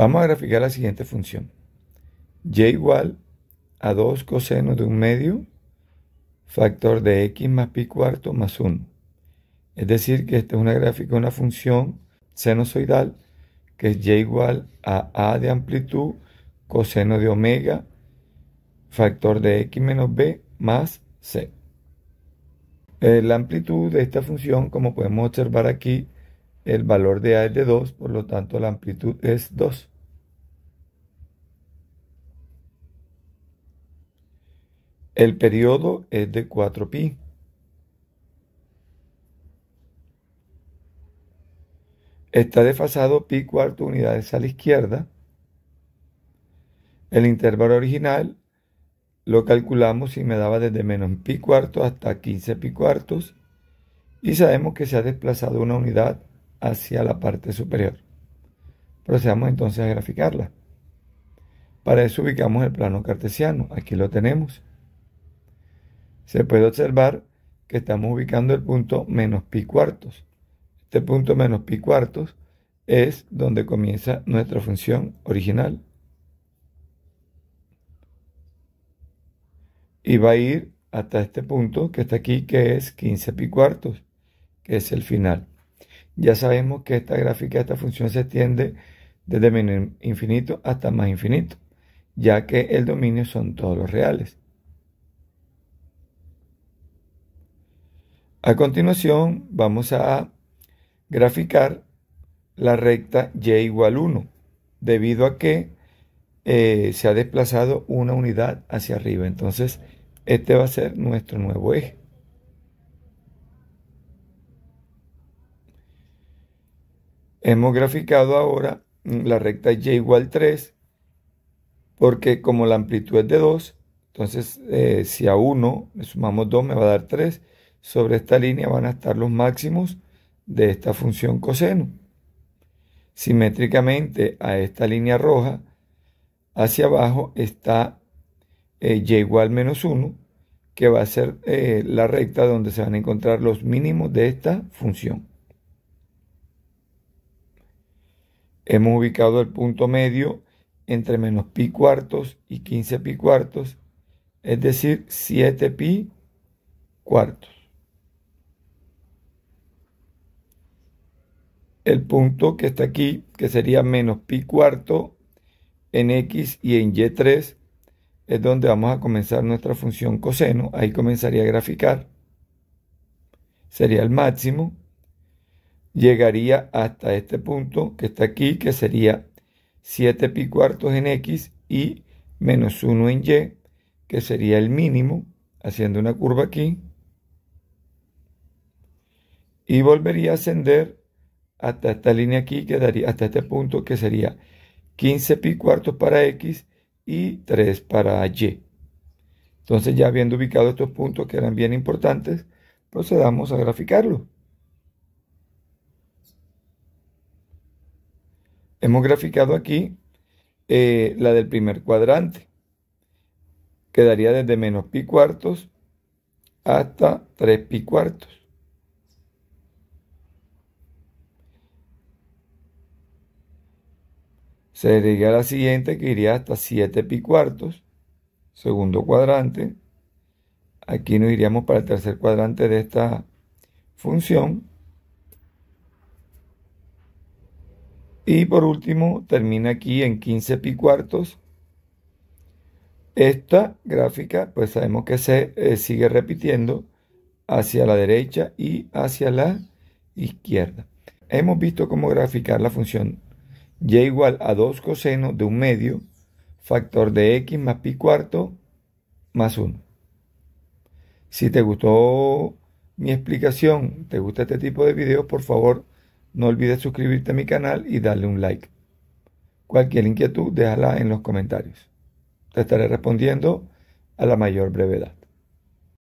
Vamos a graficar la siguiente función. y igual a 2 coseno de un medio, factor de x más pi cuarto más 1. Es decir, que esta es una gráfica de una función sinusoidal que es y igual a a de amplitud coseno de omega, factor de x menos b más c. Eh, la amplitud de esta función, como podemos observar aquí, el valor de a es de 2, por lo tanto la amplitud es 2. El periodo es de 4 pi. Está desfasado pi cuarto unidades a la izquierda. El intervalo original lo calculamos y me daba desde menos pi cuarto hasta 15 pi cuartos y sabemos que se ha desplazado una unidad hacia la parte superior. Procedamos entonces a graficarla. Para eso ubicamos el plano cartesiano. Aquí lo tenemos se puede observar que estamos ubicando el punto menos pi cuartos. Este punto menos pi cuartos es donde comienza nuestra función original. Y va a ir hasta este punto que está aquí, que es 15 pi cuartos, que es el final. Ya sabemos que esta gráfica, esta función se extiende desde menos infinito hasta más infinito, ya que el dominio son todos los reales. A continuación vamos a graficar la recta y igual 1, debido a que eh, se ha desplazado una unidad hacia arriba. Entonces, este va a ser nuestro nuevo eje. Hemos graficado ahora la recta y igual 3, porque como la amplitud es de 2, entonces eh, si a 1 le sumamos 2 me va a dar 3, sobre esta línea van a estar los máximos de esta función coseno. Simétricamente a esta línea roja, hacia abajo está eh, y igual menos 1, que va a ser eh, la recta donde se van a encontrar los mínimos de esta función. Hemos ubicado el punto medio entre menos pi cuartos y 15 pi cuartos, es decir, 7 pi cuartos. el punto que está aquí, que sería menos pi cuarto en x y en y3, es donde vamos a comenzar nuestra función coseno. Ahí comenzaría a graficar. Sería el máximo. Llegaría hasta este punto que está aquí, que sería 7 pi cuartos en x y menos 1 en y, que sería el mínimo, haciendo una curva aquí. Y volvería a ascender hasta esta línea aquí quedaría, hasta este punto que sería 15 pi cuartos para x y 3 para y. Entonces ya habiendo ubicado estos puntos que eran bien importantes, procedamos a graficarlo. Hemos graficado aquí eh, la del primer cuadrante. Quedaría desde menos pi cuartos hasta 3 pi cuartos. Se diría la siguiente que iría hasta 7 pi cuartos, segundo cuadrante. Aquí nos iríamos para el tercer cuadrante de esta función. Y por último, termina aquí en 15 pi cuartos. Esta gráfica, pues sabemos que se eh, sigue repitiendo hacia la derecha y hacia la izquierda. Hemos visto cómo graficar la función y e igual a 2 coseno de un medio, factor de x más pi cuarto más 1. Si te gustó mi explicación, te gusta este tipo de videos, por favor no olvides suscribirte a mi canal y darle un like. Cualquier inquietud déjala en los comentarios. Te estaré respondiendo a la mayor brevedad.